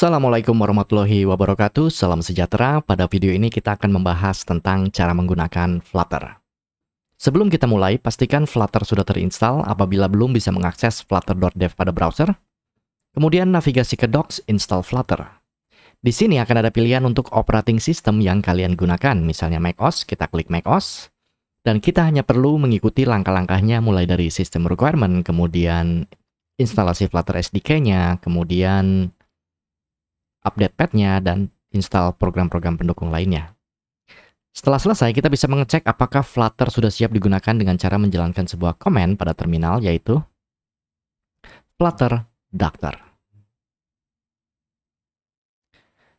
Assalamualaikum warahmatullahi wabarakatuh, salam sejahtera. Pada video ini kita akan membahas tentang cara menggunakan Flutter. Sebelum kita mulai, pastikan Flutter sudah terinstall apabila belum bisa mengakses flutter.dev pada browser. Kemudian navigasi ke Docs, install Flutter. Di sini akan ada pilihan untuk operating system yang kalian gunakan, misalnya macOS, kita klik macOS. Dan kita hanya perlu mengikuti langkah-langkahnya mulai dari system requirement, kemudian instalasi Flutter SDK-nya, kemudian update padnya, dan install program-program pendukung lainnya. Setelah selesai, kita bisa mengecek apakah Flutter sudah siap digunakan dengan cara menjalankan sebuah command pada terminal, yaitu Flutter Doctor.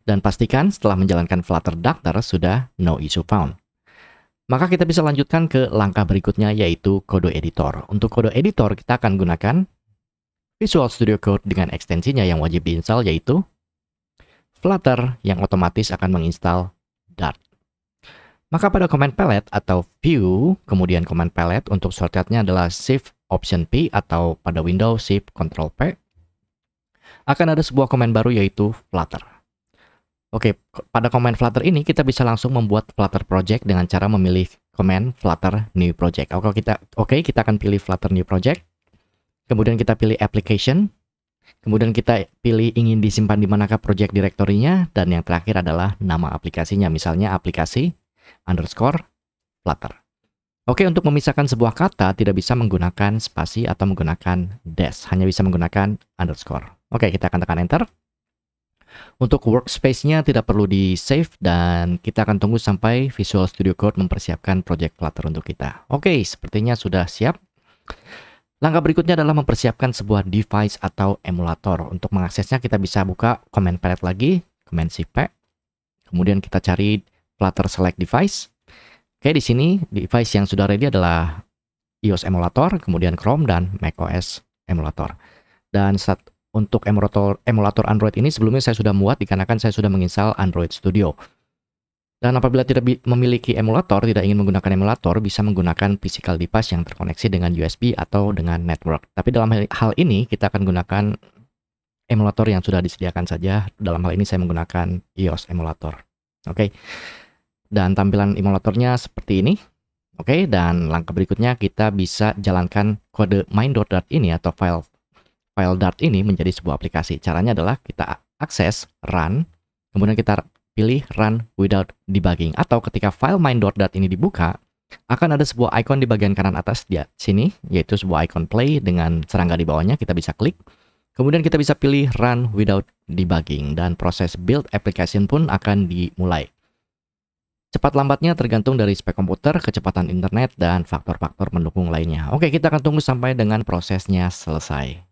dan pastikan setelah menjalankan Flutter Doctor sudah no issue found. Maka kita bisa lanjutkan ke langkah berikutnya yaitu kode editor. Untuk kode editor kita akan gunakan Visual Studio Code dengan ekstensinya yang wajib diinstal yaitu Flutter yang otomatis akan menginstal Dart. Maka pada command palette atau view, kemudian command palette untuk shortcutnya adalah shift option P atau pada window shift control P, akan ada sebuah command baru yaitu Flutter. Oke, pada command Flutter ini kita bisa langsung membuat Flutter project dengan cara memilih command Flutter new project. Oke, kita oke kita akan pilih Flutter new project. Kemudian kita pilih application Kemudian kita pilih ingin disimpan di manakah project directory-nya dan yang terakhir adalah nama aplikasinya. Misalnya aplikasi underscore Flutter. Oke, untuk memisahkan sebuah kata tidak bisa menggunakan spasi atau menggunakan dash, hanya bisa menggunakan underscore. Oke, kita akan tekan enter. Untuk workspace-nya tidak perlu di-save dan kita akan tunggu sampai Visual Studio Code mempersiapkan project Flutter untuk kita. Oke, sepertinya sudah siap. Langkah berikutnya adalah mempersiapkan sebuah device atau emulator. Untuk mengaksesnya kita bisa buka command palette lagi, command cp. Kemudian kita cari Flutter select device. Oke, di sini device yang sudah ready adalah iOS emulator, kemudian Chrome dan macOS emulator. Dan saat untuk emulator emulator Android ini sebelumnya saya sudah muat dikarenakan saya sudah menginstal Android Studio. Dan apabila tidak memiliki emulator, tidak ingin menggunakan emulator, bisa menggunakan physical device yang terkoneksi dengan USB atau dengan network. Tapi dalam hal ini kita akan gunakan emulator yang sudah disediakan saja. Dalam hal ini saya menggunakan iOS emulator. Oke. Okay. Dan tampilan emulatornya seperti ini. Oke, okay. dan langkah berikutnya kita bisa jalankan kode main.dart ini atau file file Dart ini menjadi sebuah aplikasi. Caranya adalah kita akses run, kemudian kita pilih Run Without Debugging. Atau ketika file main.dat ini dibuka, akan ada sebuah icon di bagian kanan atas di sini, yaitu sebuah icon play dengan serangga di bawahnya, kita bisa klik. Kemudian kita bisa pilih Run Without Debugging, dan proses build application pun akan dimulai. Cepat lambatnya tergantung dari spek komputer, kecepatan internet, dan faktor-faktor mendukung lainnya. Oke, kita akan tunggu sampai dengan prosesnya selesai.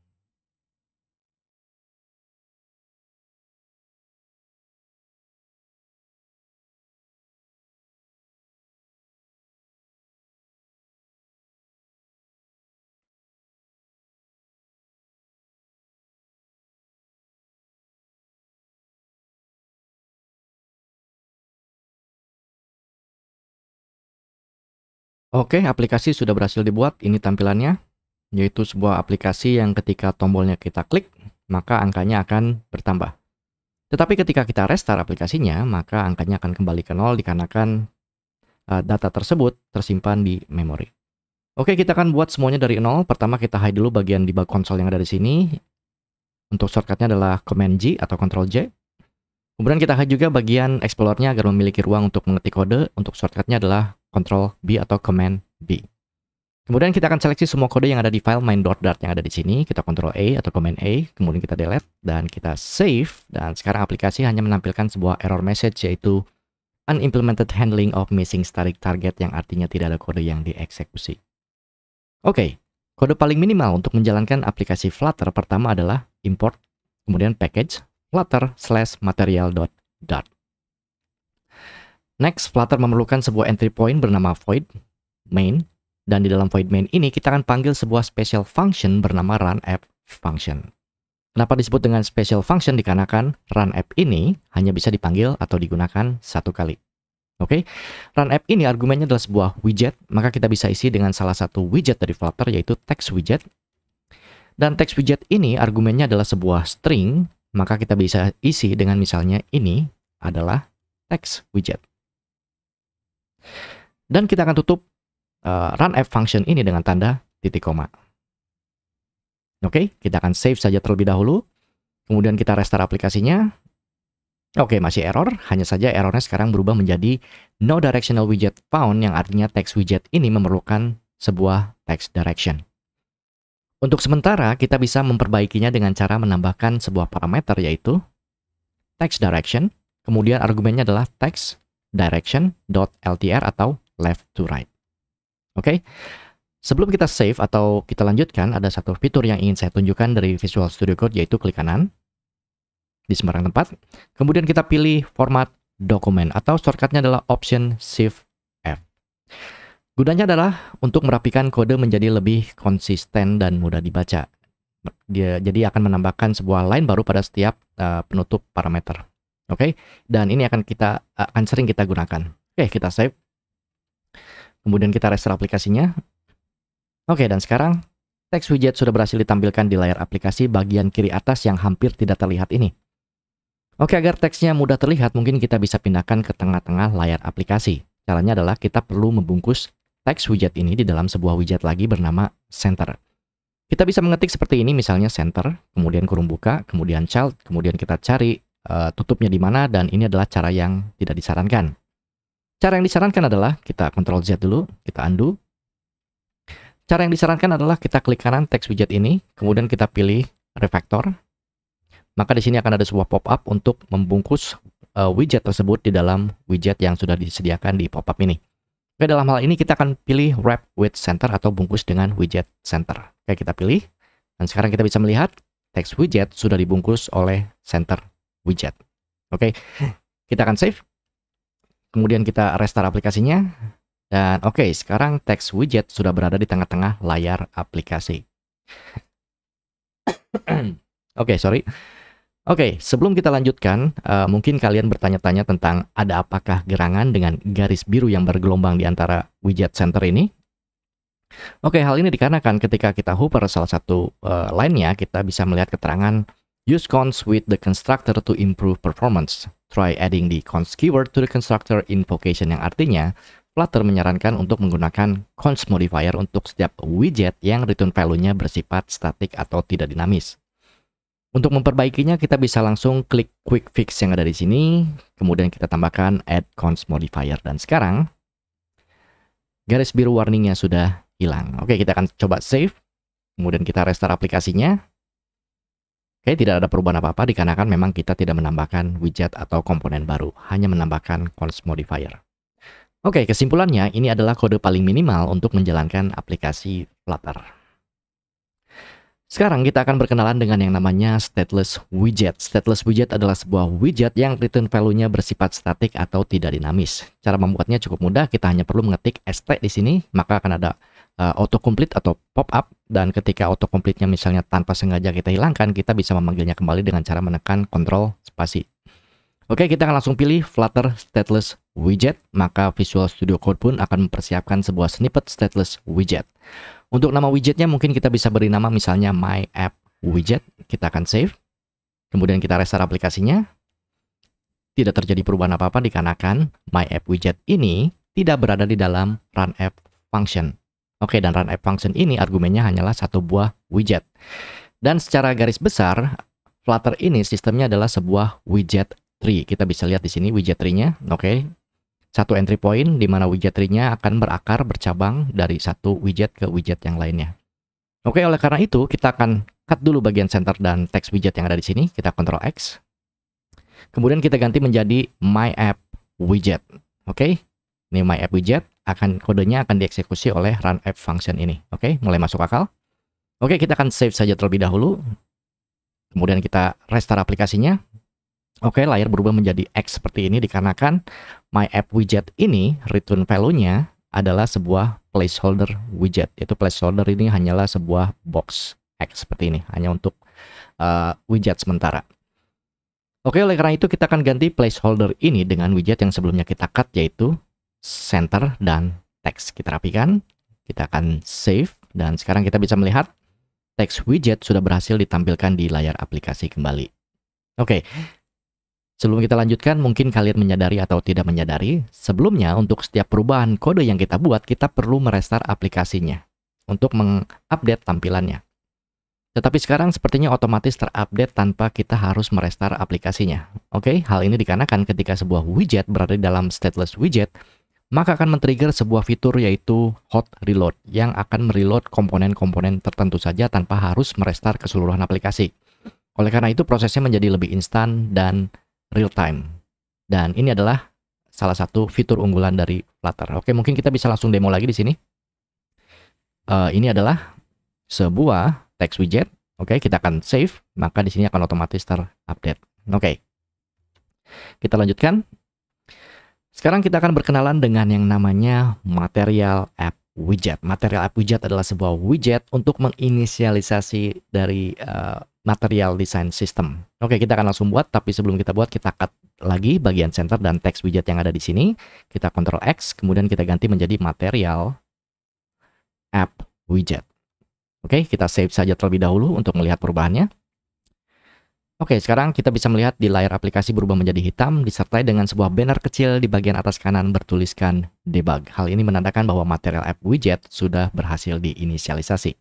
Oke, aplikasi sudah berhasil dibuat. Ini tampilannya, yaitu sebuah aplikasi yang ketika tombolnya kita klik, maka angkanya akan bertambah. Tetapi ketika kita restart aplikasinya, maka angkanya akan kembali ke nol dikarenakan eh, data tersebut tersimpan di memori. Oke, kita akan buat semuanya dari nol. Pertama kita hide dulu bagian di bagian konsol yang ada di sini. Untuk shortcutnya adalah Command G atau Control J. Kemudian kita hide juga bagian explorernya agar memiliki ruang untuk mengetik kode. Untuk shortcutnya adalah Control B atau Command B. Kemudian kita akan seleksi semua kode yang ada di file main.dart yang ada di sini. Kita Control A atau Command A, kemudian kita delete dan kita save. Dan sekarang aplikasi hanya menampilkan sebuah error message yaitu unimplemented handling of missing static target yang artinya tidak ada kode yang dieksekusi. Oke, okay, kode paling minimal untuk menjalankan aplikasi Flutter pertama adalah import, kemudian package, flutter slash material.dart. Next, Flutter memerlukan sebuah entry point bernama void main dan di dalam void main ini kita akan panggil sebuah special function bernama run app function. Kenapa disebut dengan special function dikarenakan run app ini hanya bisa dipanggil atau digunakan satu kali. Oke, okay? run app ini argumennya adalah sebuah widget, maka kita bisa isi dengan salah satu widget dari Flutter yaitu text widget. Dan text widget ini argumennya adalah sebuah string, maka kita bisa isi dengan misalnya ini adalah text widget. Dan kita akan tutup uh, run app function ini dengan tanda titik koma. Oke, okay, kita akan save saja terlebih dahulu. Kemudian kita restart aplikasinya. Oke, okay, masih error. Hanya saja errornya sekarang berubah menjadi no directional widget found yang artinya text widget ini memerlukan sebuah text direction. Untuk sementara, kita bisa memperbaikinya dengan cara menambahkan sebuah parameter yaitu text direction, kemudian argumennya adalah text direction.ltr atau left to right. Oke, okay? sebelum kita save atau kita lanjutkan, ada satu fitur yang ingin saya tunjukkan dari Visual Studio Code yaitu klik kanan di sembarang tempat. Kemudian kita pilih format dokumen atau shortcutnya adalah option shift F. Gunanya adalah untuk merapikan kode menjadi lebih konsisten dan mudah dibaca. Dia, jadi akan menambahkan sebuah line baru pada setiap uh, penutup parameter. Oke, okay? dan ini akan kita akan sering kita gunakan. Oke, okay, kita save. Kemudian kita restore aplikasinya. Oke, okay, dan sekarang teks widget sudah berhasil ditampilkan di layar aplikasi bagian kiri atas yang hampir tidak terlihat ini. Oke, agar teksnya mudah terlihat, mungkin kita bisa pindahkan ke tengah-tengah layar aplikasi. Caranya adalah kita perlu membungkus teks widget ini di dalam sebuah widget lagi bernama center. Kita bisa mengetik seperti ini, misalnya center, kemudian kurung buka, kemudian child, kemudian kita cari uh, tutupnya di mana dan ini adalah cara yang tidak disarankan. Cara yang disarankan adalah kita Ctrl Z dulu, kita undo. Cara yang disarankan adalah kita klik kanan text widget ini, kemudian kita pilih refactor. Maka di sini akan ada sebuah pop-up untuk membungkus uh, widget tersebut di dalam widget yang sudah disediakan di pop-up ini. Oke, dalam hal ini kita akan pilih wrap with center atau bungkus dengan widget center. Oke, kita pilih. Dan sekarang kita bisa melihat text widget sudah dibungkus oleh center widget. Oke, okay. Hmm. kita akan save. Kemudian kita restart aplikasinya. Dan oke, okay, sekarang text widget sudah berada di tengah-tengah layar aplikasi. oke, okay, sorry. Oke, okay, sebelum kita lanjutkan, uh, mungkin kalian bertanya-tanya tentang ada apakah gerangan dengan garis biru yang bergelombang di antara widget center ini? Oke, okay, hal ini dikarenakan ketika kita hover salah satu uh, eh, nya kita bisa melihat keterangan Use const with the constructor to improve performance. Try adding the const keyword to the constructor invocation yang artinya Flutter menyarankan untuk menggunakan const modifier untuk setiap widget yang return value-nya bersifat statik atau tidak dinamis. Untuk memperbaikinya, kita bisa langsung klik quick fix yang ada di sini, kemudian kita tambahkan add const modifier. Dan sekarang, garis biru warningnya sudah hilang. Oke, kita akan coba save, kemudian kita restart aplikasinya. Oke, tidak ada perubahan apa-apa dikarenakan memang kita tidak menambahkan widget atau komponen baru, hanya menambahkan const modifier. Oke, kesimpulannya ini adalah kode paling minimal untuk menjalankan aplikasi Flutter. Sekarang kita akan berkenalan dengan yang namanya stateless widget. Stateless widget adalah sebuah widget yang return value-nya bersifat statik atau tidak dinamis. Cara membuatnya cukup mudah, kita hanya perlu mengetik st di sini, maka akan ada uh, eh, complete atau pop-up dan ketika autocomplete-nya misalnya tanpa sengaja kita hilangkan, kita bisa memanggilnya kembali dengan cara menekan kontrol spasi. Oke, kita akan langsung pilih Flutter Stateless Widget, maka Visual Studio Code pun akan mempersiapkan sebuah snippet Stateless Widget. Untuk nama widgetnya mungkin kita bisa beri nama misalnya My App Widget, kita akan save. Kemudian kita restart aplikasinya. Tidak terjadi perubahan apa-apa dikarenakan My App Widget ini tidak berada di dalam Run App Function. Oke, dan run app function ini argumennya hanyalah satu buah widget. Dan secara garis besar, Flutter ini sistemnya adalah sebuah widget tree. Kita bisa lihat di sini widget tree-nya, oke. Satu entry point di mana widget tree-nya akan berakar, bercabang dari satu widget ke widget yang lainnya. Oke, oleh karena itu kita akan cut dulu bagian center dan text widget yang ada di sini. Kita Ctrl X. Kemudian kita ganti menjadi My App Widget. Oke, ini My App Widget akan kodenya akan dieksekusi oleh run app function ini. Oke, okay? mulai masuk akal. Oke, okay, kita akan save saja terlebih dahulu. Kemudian kita restart aplikasinya. Oke, okay, layar berubah menjadi X seperti ini dikarenakan my app widget ini return value-nya adalah sebuah placeholder widget. Yaitu placeholder ini hanyalah sebuah box X seperti ini, hanya untuk uh, widget sementara. Oke, oleh karena itu kita akan ganti placeholder ini dengan widget yang sebelumnya kita cut yaitu center dan teks Kita rapikan, kita akan save dan sekarang kita bisa melihat teks widget sudah berhasil ditampilkan di layar aplikasi kembali. Oke, sebelum kita lanjutkan mungkin kalian menyadari atau tidak menyadari, sebelumnya untuk setiap perubahan kode yang kita buat kita perlu merestart aplikasinya untuk mengupdate tampilannya. Tetapi sekarang sepertinya otomatis terupdate tanpa kita harus merestart aplikasinya. Oke, hal ini dikarenakan ketika sebuah widget berada dalam stateless widget, maka akan men-trigger sebuah fitur yaitu hot reload yang akan mereload komponen-komponen tertentu saja tanpa harus merestart keseluruhan aplikasi. Oleh karena itu prosesnya menjadi lebih instan dan real time. Dan ini adalah salah satu fitur unggulan dari Flutter. Oke, mungkin kita bisa langsung demo lagi di sini. Uh, ini adalah sebuah text widget. Oke, kita akan save, maka di sini akan otomatis terupdate. Oke. Kita lanjutkan. Sekarang kita akan berkenalan dengan yang namanya material app widget. Material app widget adalah sebuah widget untuk menginisialisasi dari uh, material design system. Oke, kita akan langsung buat, tapi sebelum kita buat, kita cut lagi bagian center dan text widget yang ada di sini. Kita Ctrl X, kemudian kita ganti menjadi material app widget. Oke, kita save saja terlebih dahulu untuk melihat perubahannya. Oke, sekarang kita bisa melihat di layar aplikasi berubah menjadi hitam disertai dengan sebuah banner kecil di bagian atas kanan bertuliskan debug. Hal ini menandakan bahwa material app widget sudah berhasil diinisialisasi.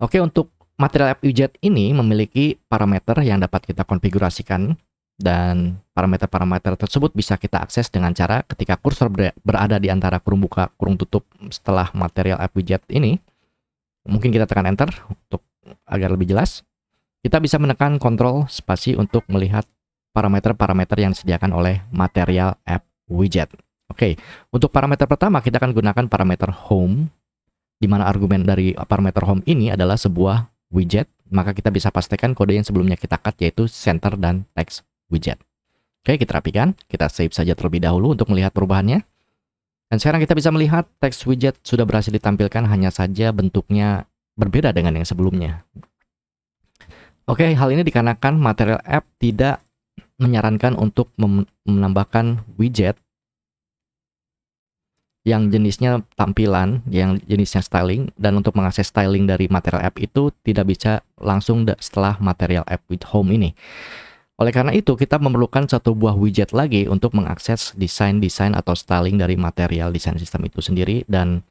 Oke, untuk material app widget ini memiliki parameter yang dapat kita konfigurasikan dan parameter-parameter tersebut bisa kita akses dengan cara ketika kursor berada di antara kurung buka kurung tutup setelah material app widget ini. Mungkin kita tekan enter untuk agar lebih jelas. Kita bisa menekan kontrol spasi untuk melihat parameter-parameter yang disediakan oleh material app widget. Oke, okay. untuk parameter pertama kita akan gunakan parameter home, di mana argumen dari parameter home ini adalah sebuah widget, maka kita bisa pastikan kode yang sebelumnya kita cut yaitu center dan text widget. Oke, okay, kita rapikan. Kita save saja terlebih dahulu untuk melihat perubahannya. Dan sekarang kita bisa melihat text widget sudah berhasil ditampilkan hanya saja bentuknya berbeda dengan yang sebelumnya. Oke, hal ini dikarenakan material app tidak menyarankan untuk menambahkan widget yang jenisnya tampilan, yang jenisnya styling, dan untuk mengakses styling dari material app itu tidak bisa langsung setelah material app with home ini. Oleh karena itu, kita memerlukan satu buah widget lagi untuk mengakses desain-desain atau styling dari material desain sistem itu sendiri, dan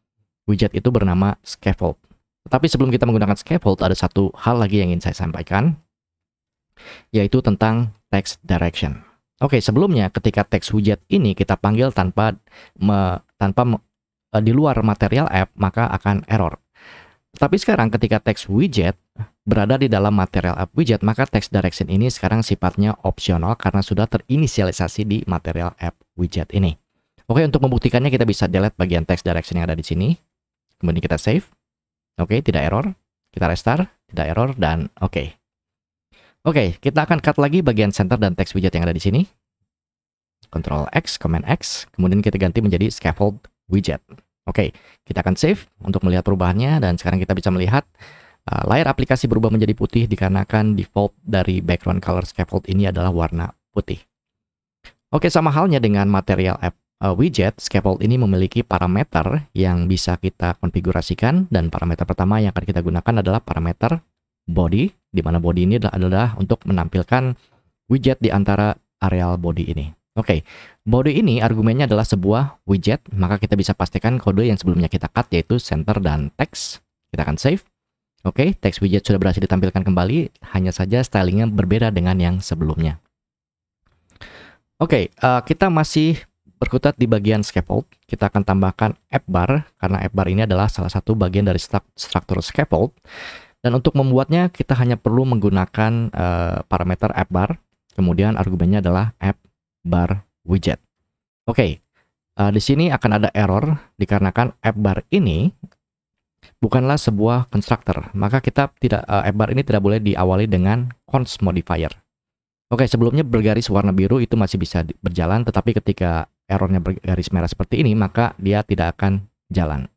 widget itu bernama scaffold. Tetapi sebelum kita menggunakan scaffold, ada satu hal lagi yang ingin saya sampaikan, yaitu tentang text direction. Oke, sebelumnya ketika text widget ini kita panggil tanpa me, tanpa me, eh, di luar material app, maka akan error. Tapi sekarang ketika text widget berada di dalam material app widget, maka text direction ini sekarang sifatnya opsional karena sudah terinisialisasi di material app widget ini. Oke, untuk membuktikannya kita bisa delete bagian text direction yang ada di sini. Kemudian kita save. Oke, okay, tidak error. Kita restart, tidak error, dan oke. Okay. Oke, okay, kita akan cut lagi bagian center dan text widget yang ada di sini. Ctrl X, Command X, kemudian kita ganti menjadi scaffold widget. Oke, okay, kita akan save untuk melihat perubahannya dan sekarang kita bisa melihat uh, layar aplikasi berubah menjadi putih dikarenakan default dari background color scaffold ini adalah warna putih. Oke, okay, sama halnya dengan material app uh, widget, scaffold ini memiliki parameter yang bisa kita konfigurasikan dan parameter pertama yang akan kita gunakan adalah parameter body, di mana body ini adalah, adalah untuk menampilkan widget di antara areal body ini. Oke, okay. body ini argumennya adalah sebuah widget, maka kita bisa pastikan kode yang sebelumnya kita cut yaitu center dan text. Kita akan save. Oke, okay, text widget sudah berhasil ditampilkan kembali, hanya saja stylingnya berbeda dengan yang sebelumnya. Oke, okay, uh, eh, kita masih Berkutat di bagian scaffold, kita akan tambahkan app bar karena app bar ini adalah salah satu bagian dari struktur scaffold. Dan untuk membuatnya kita hanya perlu menggunakan uh, parameter app bar, kemudian argumennya adalah app bar widget. Oke, okay. uh, eh, di sini akan ada error dikarenakan app bar ini bukanlah sebuah constructor, maka kita tidak uh, eh, F bar ini tidak boleh diawali dengan const modifier. Oke, sebelumnya bergaris warna biru itu masih bisa berjalan, tetapi ketika errornya garis merah seperti ini, maka dia tidak akan jalan.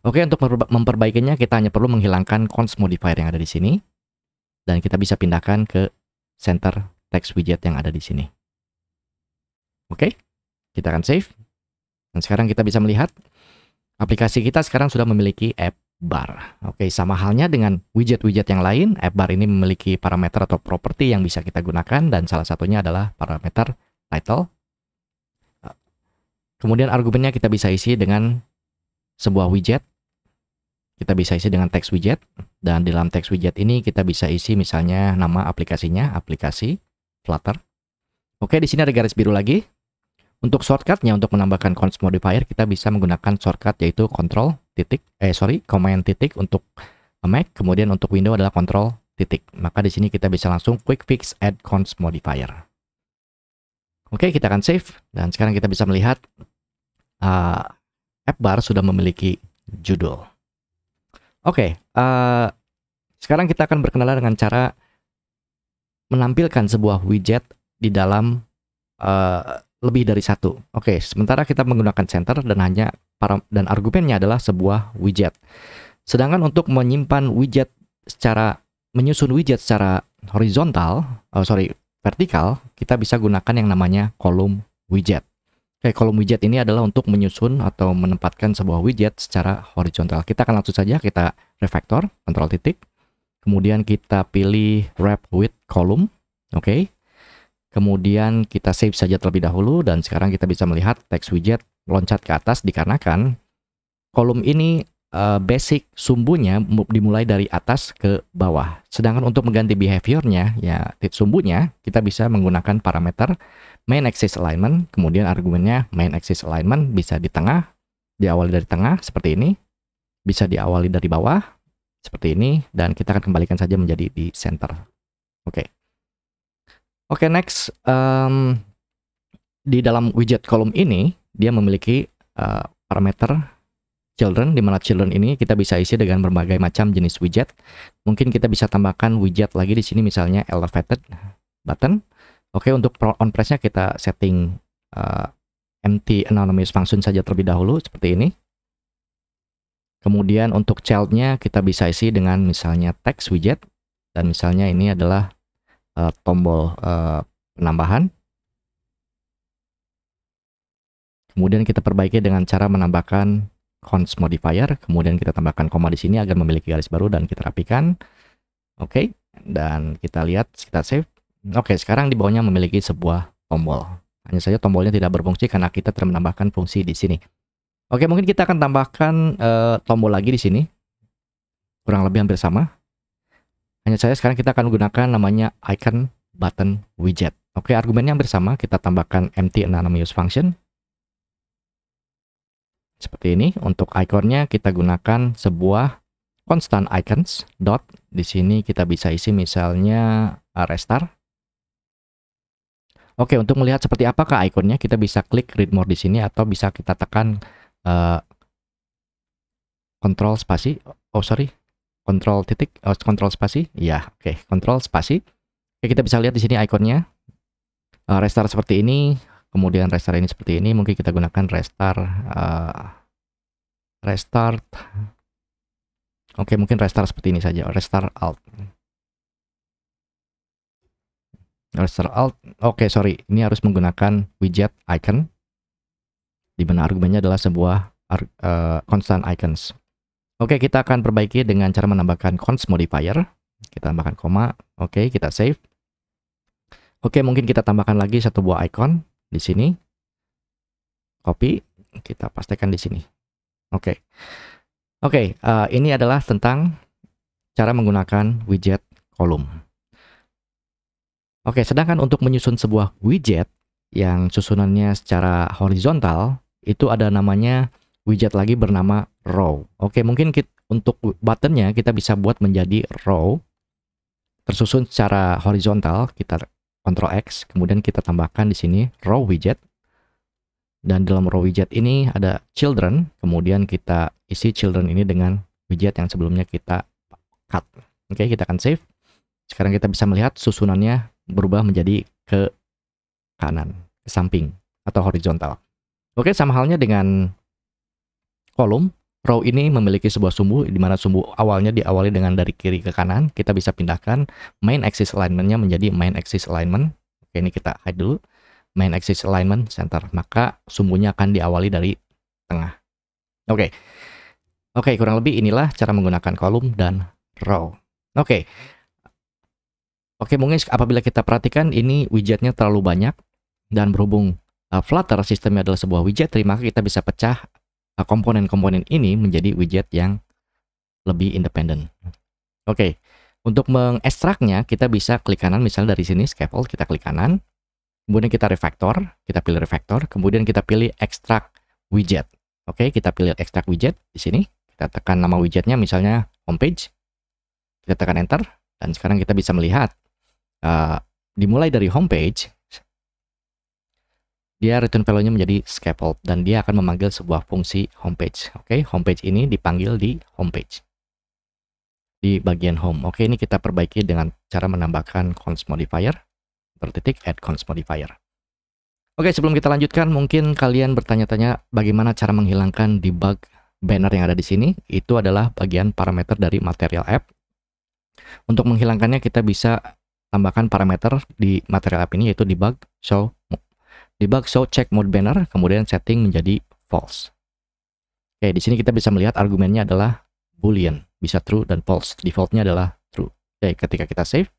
Oke, untuk memperbaikinya kita hanya perlu menghilangkan const modifier yang ada di sini. Dan kita bisa pindahkan ke center text widget yang ada di sini. Oke, kita akan save. Dan sekarang kita bisa melihat aplikasi kita sekarang sudah memiliki app bar. Oke, sama halnya dengan widget-widget yang lain, app bar ini memiliki parameter atau properti yang bisa kita gunakan dan salah satunya adalah parameter title Kemudian argumennya kita bisa isi dengan sebuah widget. Kita bisa isi dengan text widget. Dan di dalam text widget ini kita bisa isi misalnya nama aplikasinya, aplikasi Flutter. Oke, di sini ada garis biru lagi. Untuk shortcutnya, untuk menambahkan const modifier, kita bisa menggunakan shortcut yaitu control titik, eh sorry, command titik untuk Mac, kemudian untuk Windows adalah control titik. Maka di sini kita bisa langsung quick fix add const modifier. Oke, kita akan save. Dan sekarang kita bisa melihat uh, app bar sudah memiliki judul. Oke, okay, uh, eh, sekarang kita akan berkenalan dengan cara menampilkan sebuah widget di dalam uh, lebih dari satu. Oke, okay, sementara kita menggunakan center dan hanya para, dan argumennya adalah sebuah widget. Sedangkan untuk menyimpan widget secara menyusun widget secara horizontal, oh sorry vertikal, kita bisa gunakan yang namanya kolom widget. Oke, kolom widget ini adalah untuk menyusun atau menempatkan sebuah widget secara horizontal. Kita akan langsung saja kita refactor, kontrol titik. Kemudian kita pilih wrap with column. Oke. Kemudian kita save saja terlebih dahulu dan sekarang kita bisa melihat text widget loncat ke atas dikarenakan kolom ini uh, basic sumbunya dimulai dari atas ke bawah. Sedangkan untuk mengganti behaviornya ya sumbunya kita bisa menggunakan parameter main axis alignment, kemudian argumennya main axis alignment bisa di tengah, diawali dari tengah seperti ini, bisa diawali dari bawah seperti ini, dan kita akan kembalikan saja menjadi di center. Oke. Okay. Oke, okay, next. Um, di dalam widget kolom ini, dia memiliki uh, parameter children, di mana children ini kita bisa isi dengan berbagai macam jenis widget. Mungkin kita bisa tambahkan widget lagi di sini, misalnya elevated button. Oke, untuk on pressnya kita setting uh, empty anonymous function saja terlebih dahulu seperti ini. Kemudian untuk childnya kita bisa isi dengan misalnya text widget dan misalnya ini adalah uh, tombol uh, penambahan. Kemudian kita perbaiki dengan cara menambahkan cons modifier, kemudian kita tambahkan koma di sini agar memiliki garis baru dan kita rapikan. Oke, okay. dan kita lihat, kita save. Oke, sekarang di bawahnya memiliki sebuah tombol. Hanya saja tombolnya tidak berfungsi karena kita telah menambahkan fungsi di sini. Oke, mungkin kita akan tambahkan uh, tombol lagi di sini. Kurang lebih hampir sama. Hanya saja sekarang kita akan menggunakan namanya icon button widget. Oke, argumennya hampir sama. Kita tambahkan empty anonymous function. Seperti ini. Untuk ikonnya kita gunakan sebuah constant icons dot. Di sini kita bisa isi misalnya eh, restart Oke, untuk melihat seperti apakah ikonnya, kita bisa klik read more di sini atau bisa kita tekan uh, control spasi. Oh, sorry. Control titik, oh, control spasi. Ya, oke, okay. control spasi. Oke, kita bisa lihat di sini ikonnya. Uh, eh, restart seperti ini, kemudian restart ini seperti ini. Mungkin kita gunakan restart uh, eh, restart. Oke, mungkin restart seperti ini saja. Restart alt. Cursor Alt. Oke, okay, sorry. Ini harus menggunakan widget icon. Di mana argumennya adalah sebuah uh, constant icons. Oke, okay, kita akan perbaiki dengan cara menambahkan const modifier. Kita tambahkan koma. Oke, okay, kita save. Oke, okay, mungkin kita tambahkan lagi satu buah icon di sini. Copy. Kita pastikan di sini. Oke. Okay. Oke, okay, uh, eh, ini adalah tentang cara menggunakan widget column. Oke, sedangkan untuk menyusun sebuah widget yang susunannya secara horizontal, itu ada namanya widget lagi bernama row. Oke, mungkin kita, untuk buttonnya kita bisa buat menjadi row, tersusun secara horizontal, kita Ctrl X, kemudian kita tambahkan di sini row widget. Dan dalam row widget ini ada children, kemudian kita isi children ini dengan widget yang sebelumnya kita cut. Oke, kita akan save. Sekarang kita bisa melihat susunannya berubah menjadi ke kanan, ke samping atau horizontal. Oke, sama halnya dengan kolom. Row ini memiliki sebuah sumbu di mana sumbu awalnya diawali dengan dari kiri ke kanan. Kita bisa pindahkan main axis alignment-nya menjadi main axis alignment. Oke, ini kita hide dulu. Main axis alignment center. Maka sumbunya akan diawali dari tengah. Oke. Oke, kurang lebih inilah cara menggunakan kolom dan row. Oke. Oke, mungkin apabila kita perhatikan ini widgetnya terlalu banyak dan berhubung uh, Flutter sistemnya adalah sebuah widget, maka kita bisa pecah uh, komponen-komponen uh, ini menjadi widget yang lebih independen. Oke, untuk mengekstraknya kita bisa klik kanan misalnya dari sini scaffold kita klik kanan, kemudian kita refactor, kita pilih refactor, kemudian kita pilih extract widget. Oke, kita pilih extract widget di sini, kita tekan nama widgetnya misalnya homepage, kita tekan enter dan sekarang kita bisa melihat uh, dimulai dari homepage, dia return value-nya menjadi scaffold dan dia akan memanggil sebuah fungsi homepage. Oke, okay? homepage ini dipanggil di homepage. Di bagian home. Oke, okay, ini kita perbaiki dengan cara menambahkan const modifier bertitik add const modifier. Oke, okay, sebelum kita lanjutkan, mungkin kalian bertanya-tanya bagaimana cara menghilangkan debug banner yang ada di sini. Itu adalah bagian parameter dari material app. Untuk menghilangkannya kita bisa tambahkan parameter di material app ini yaitu debug show debug show check mode banner kemudian setting menjadi false. Oke, di sini kita bisa melihat argumennya adalah boolean, bisa true dan false. Defaultnya adalah true. Oke, ketika kita save,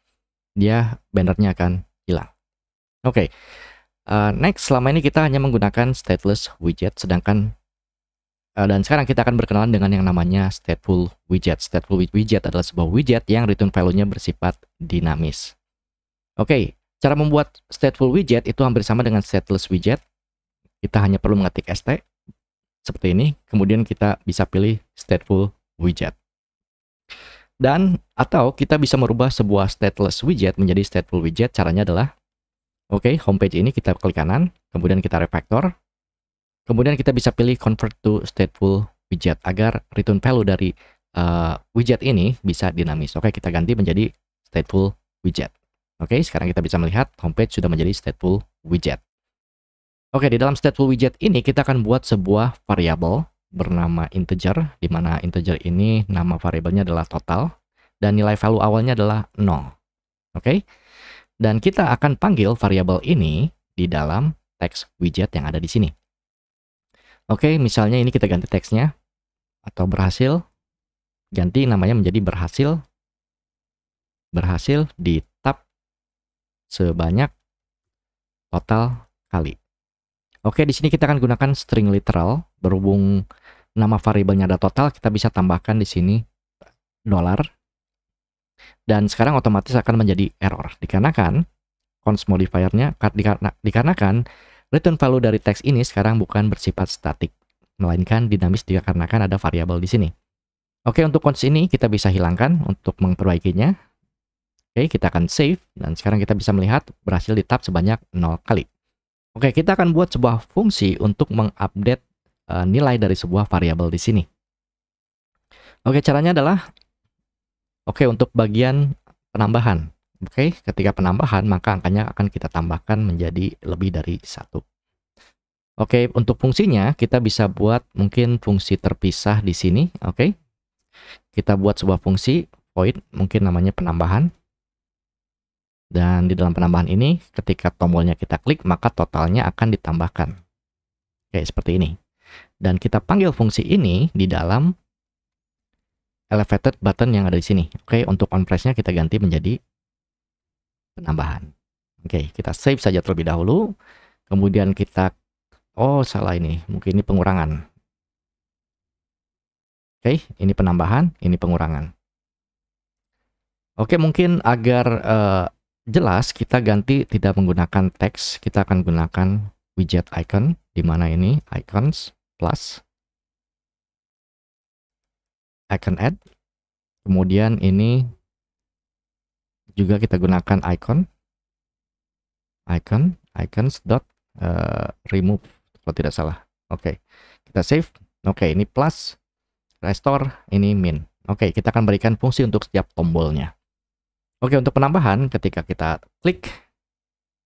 dia bannernya akan hilang. Oke, uh, next selama ini kita hanya menggunakan stateless widget, sedangkan uh, dan sekarang kita akan berkenalan dengan yang namanya stateful widget. Stateful widget adalah sebuah widget yang return value-nya bersifat dinamis. Oke, okay, cara membuat stateful widget itu hampir sama dengan stateless widget. Kita hanya perlu mengetik st seperti ini, kemudian kita bisa pilih stateful widget. Dan atau kita bisa merubah sebuah stateless widget menjadi stateful widget. Caranya adalah Oke, okay, homepage ini kita klik kanan, kemudian kita refactor. Kemudian kita bisa pilih convert to stateful widget agar return value dari uh, widget ini bisa dinamis. Oke, okay, kita ganti menjadi stateful widget. Oke, sekarang kita bisa melihat homepage sudah menjadi stateful widget. Oke, di dalam stateful widget ini kita akan buat sebuah variabel bernama integer, di mana integer ini nama variabelnya adalah total, dan nilai value awalnya adalah 0. Oke, dan kita akan panggil variabel ini di dalam text widget yang ada di sini. Oke, misalnya ini kita ganti teksnya, atau berhasil, ganti namanya menjadi berhasil, berhasil di sebanyak total kali. Oke, di sini kita akan gunakan string literal. Berhubung nama variabelnya ada total, kita bisa tambahkan di sini dolar. Dan sekarang otomatis akan menjadi error. Dikarenakan cons modifiernya, dikarenakan return value dari teks ini sekarang bukan bersifat statik, melainkan dinamis dikarenakan ada variabel di sini. Oke, untuk cons ini kita bisa hilangkan untuk memperbaikinya. Oke, kita akan save dan sekarang kita bisa melihat berhasil di tab sebanyak 0 kali. Oke, kita akan buat sebuah fungsi untuk mengupdate uh, nilai dari sebuah variabel di sini. Oke, caranya adalah oke okay, untuk bagian penambahan. Oke, okay, ketika penambahan maka angkanya akan kita tambahkan menjadi lebih dari satu. Oke, okay, untuk fungsinya kita bisa buat mungkin fungsi terpisah di sini. Oke, kita buat sebuah fungsi void, mungkin namanya penambahan. Dan di dalam penambahan ini, ketika tombolnya kita klik, maka totalnya akan ditambahkan. Oke, seperti ini. Dan kita panggil fungsi ini di dalam elevated button yang ada di sini. Oke, untuk on press-nya kita ganti menjadi penambahan. Oke, kita save saja terlebih dahulu. Kemudian kita, oh salah ini, mungkin ini pengurangan. Oke, ini penambahan, ini pengurangan. Oke, mungkin agar uh, jelas kita ganti tidak menggunakan teks, kita akan gunakan widget icon di mana ini icons plus icon add. Kemudian ini juga kita gunakan icon icon icons dot uh, remove kalau tidak salah. Oke. Okay. Kita save. Oke, okay, ini plus restore, ini min. Oke, okay, kita akan berikan fungsi untuk setiap tombolnya. Oke, untuk penambahan ketika kita klik,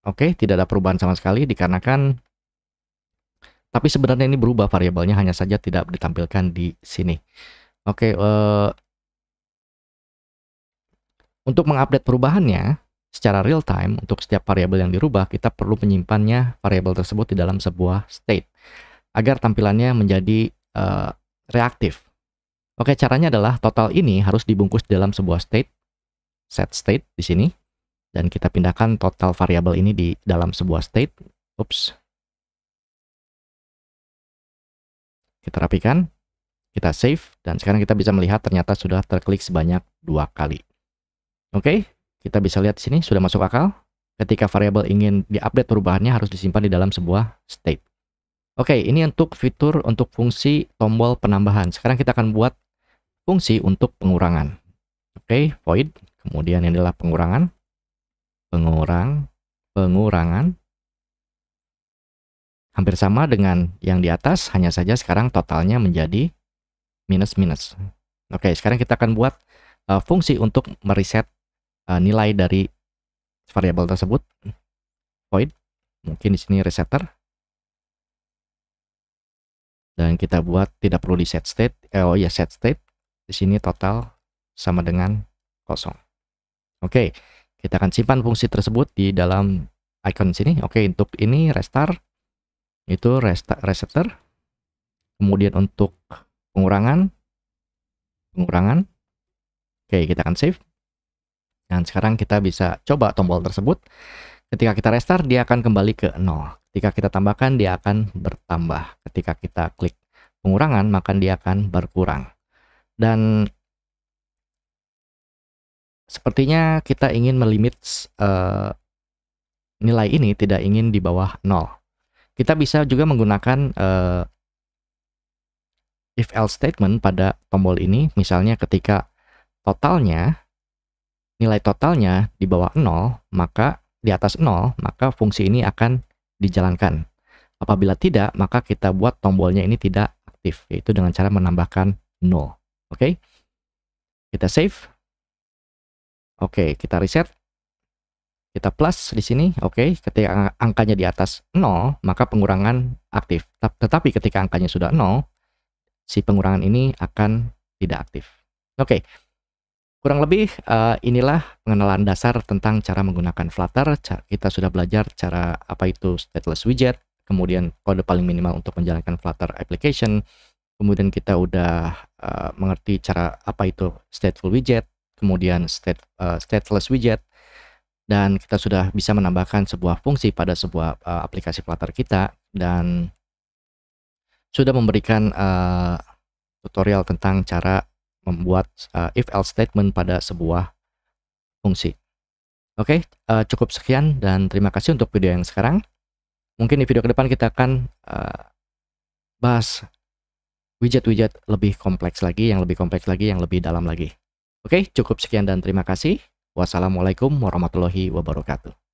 oke, tidak ada perubahan sama sekali dikarenakan tapi sebenarnya ini berubah variabelnya hanya saja tidak ditampilkan di sini. Oke, uh, untuk mengupdate perubahannya secara real time untuk setiap variabel yang dirubah, kita perlu menyimpannya variabel tersebut di dalam sebuah state agar tampilannya menjadi uh, reaktif. Oke, caranya adalah total ini harus dibungkus dalam sebuah state set state di sini dan kita pindahkan total variabel ini di dalam sebuah state. Oops. Kita rapikan, kita save, dan sekarang kita bisa melihat ternyata sudah terklik sebanyak dua kali. Oke, kita bisa lihat di sini sudah masuk akal. Ketika variabel ingin diupdate perubahannya harus disimpan di dalam sebuah state. Oke, ini untuk fitur untuk fungsi tombol penambahan. Sekarang kita akan buat fungsi untuk pengurangan. Oke, void Kemudian ini adalah pengurangan, pengurang, pengurangan. Hampir sama dengan yang di atas, hanya saja sekarang totalnya menjadi minus-minus. Oke, sekarang kita akan buat uh, fungsi untuk mereset uh, nilai dari variabel tersebut. Void, mungkin di sini resetter. Dan kita buat tidak perlu di set state, eh, oh ya set state. Di sini total sama dengan kosong. Oke, kita akan simpan fungsi tersebut di dalam icon sini. Oke, untuk ini restart itu resta, resetter. Kemudian untuk pengurangan pengurangan. Oke, kita akan save. Dan sekarang kita bisa coba tombol tersebut. Ketika kita restart, dia akan kembali ke nol. Ketika kita tambahkan, dia akan bertambah. Ketika kita klik pengurangan, maka dia akan berkurang. Dan Sepertinya kita ingin melimit uh, nilai ini tidak ingin di bawah 0. Kita bisa juga menggunakan uh, if else statement pada tombol ini. Misalnya ketika totalnya nilai totalnya di bawah 0, maka di atas 0, maka fungsi ini akan dijalankan. Apabila tidak, maka kita buat tombolnya ini tidak aktif, yaitu dengan cara menambahkan 0. Oke. Okay? Kita save. Oke, kita reset. Kita plus di sini, oke, ketika angkanya di atas 0, maka pengurangan aktif. Tetapi ketika angkanya sudah 0, si pengurangan ini akan tidak aktif. Oke, kurang lebih uh, inilah pengenalan dasar tentang cara menggunakan Flutter. Kita sudah belajar cara apa itu stateless widget, kemudian kode paling minimal untuk menjalankan Flutter application, kemudian kita udah uh, mengerti cara apa itu stateful widget, kemudian state, uh, stateless widget, dan kita sudah bisa menambahkan sebuah fungsi pada sebuah uh, aplikasi Flutter kita dan sudah memberikan uh, tutorial tentang cara membuat uh, if else statement pada sebuah fungsi. Oke, okay, uh, cukup sekian dan terima kasih untuk video yang sekarang. Mungkin di video ke depan kita akan uh, bahas widget-widget lebih kompleks lagi, yang lebih kompleks lagi, yang lebih dalam lagi. Oke, cukup sekian dan terima kasih. Wassalamualaikum warahmatullahi wabarakatuh.